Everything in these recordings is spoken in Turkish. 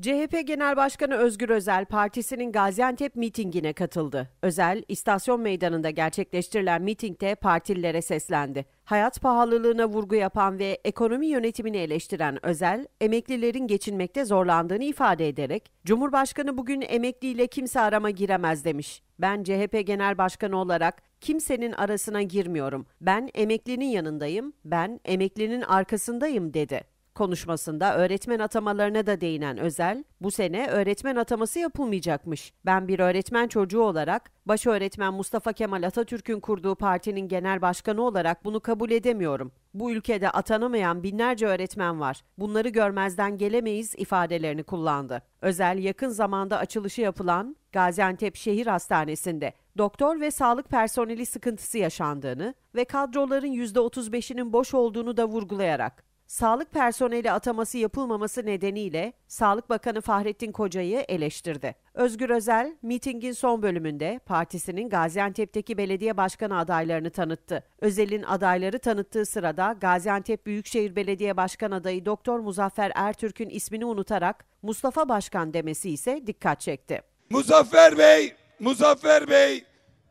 CHP Genel Başkanı Özgür Özel partisinin Gaziantep mitingine katıldı. Özel, istasyon meydanında gerçekleştirilen mitingde partililere seslendi. Hayat pahalılığına vurgu yapan ve ekonomi yönetimini eleştiren Özel, emeklilerin geçinmekte zorlandığını ifade ederek, Cumhurbaşkanı bugün emekliyle kimse arama giremez demiş. Ben CHP Genel Başkanı olarak kimsenin arasına girmiyorum. Ben emeklinin yanındayım, ben emeklinin arkasındayım dedi. Konuşmasında öğretmen atamalarına da değinen Özel, bu sene öğretmen ataması yapılmayacakmış. Ben bir öğretmen çocuğu olarak, baş öğretmen Mustafa Kemal Atatürk'ün kurduğu partinin genel başkanı olarak bunu kabul edemiyorum. Bu ülkede atanamayan binlerce öğretmen var. Bunları görmezden gelemeyiz ifadelerini kullandı. Özel yakın zamanda açılışı yapılan Gaziantep Şehir Hastanesi'nde doktor ve sağlık personeli sıkıntısı yaşandığını ve kadroların %35'inin boş olduğunu da vurgulayarak sağlık personeli ataması yapılmaması nedeniyle Sağlık Bakanı Fahrettin Koca'yı eleştirdi. Özgür Özel, mitingin son bölümünde partisinin Gaziantep'teki belediye başkanı adaylarını tanıttı. Özel'in adayları tanıttığı sırada Gaziantep Büyükşehir Belediye Başkan adayı Doktor Muzaffer Ertürk'ün ismini unutarak Mustafa Başkan demesi ise dikkat çekti. Muzaffer Bey, Muzaffer Bey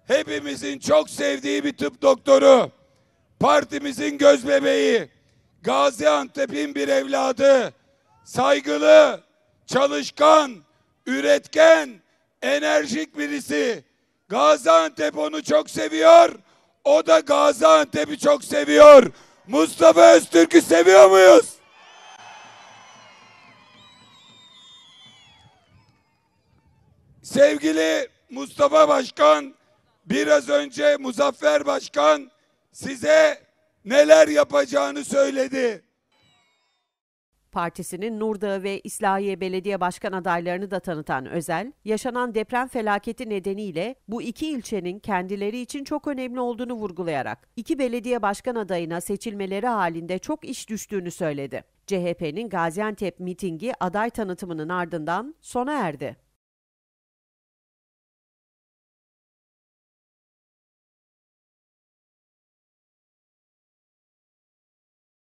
hepimizin çok sevdiği bir tıp doktoru, partimizin göz bebeği, Gaziantep'in bir evladı, saygılı, çalışkan, üretken, enerjik birisi. Gaziantep onu çok seviyor. O da Gaziantep'i çok seviyor. Mustafa Öztürk'ü seviyor muyuz? Sevgili Mustafa Başkan, biraz önce Muzaffer Başkan size neler yapacağını söyledi. Partisinin Nurdağ ve İslahiye Belediye Başkan adaylarını da tanıtan Özel, yaşanan deprem felaketi nedeniyle bu iki ilçenin kendileri için çok önemli olduğunu vurgulayarak iki belediye başkan adayına seçilmeleri halinde çok iş düştüğünü söyledi. CHP'nin Gaziantep mitingi aday tanıtımının ardından sona erdi.